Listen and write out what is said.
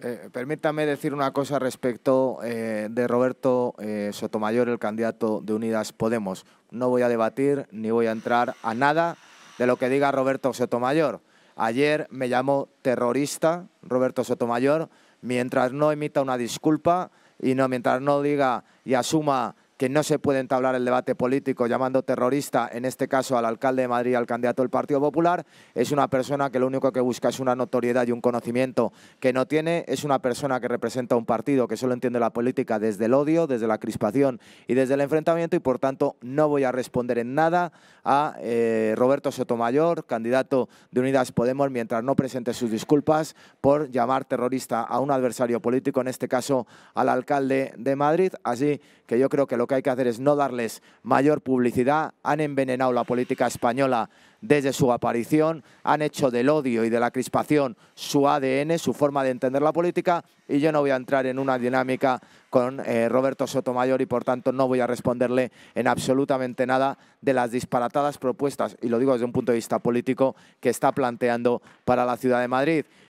Eh, permítame decir una cosa respecto eh, de Roberto eh, Sotomayor, el candidato de Unidas Podemos. No voy a debatir ni voy a entrar a nada de lo que diga Roberto Sotomayor. Ayer me llamó terrorista Roberto Sotomayor, mientras no emita una disculpa y no, mientras no diga y asuma que no se puede entablar el debate político llamando terrorista, en este caso al alcalde de Madrid, al candidato del Partido Popular, es una persona que lo único que busca es una notoriedad y un conocimiento que no tiene, es una persona que representa un partido que solo entiende la política desde el odio, desde la crispación y desde el enfrentamiento y por tanto no voy a responder en nada a eh, Roberto Sotomayor, candidato de Unidas Podemos, mientras no presente sus disculpas por llamar terrorista a un adversario político, en este caso al alcalde de Madrid. Así que yo creo que lo lo que hay que hacer es no darles mayor publicidad. Han envenenado la política española desde su aparición, han hecho del odio y de la crispación su ADN, su forma de entender la política y yo no voy a entrar en una dinámica con eh, Roberto Sotomayor y por tanto no voy a responderle en absolutamente nada de las disparatadas propuestas, y lo digo desde un punto de vista político, que está planteando para la ciudad de Madrid.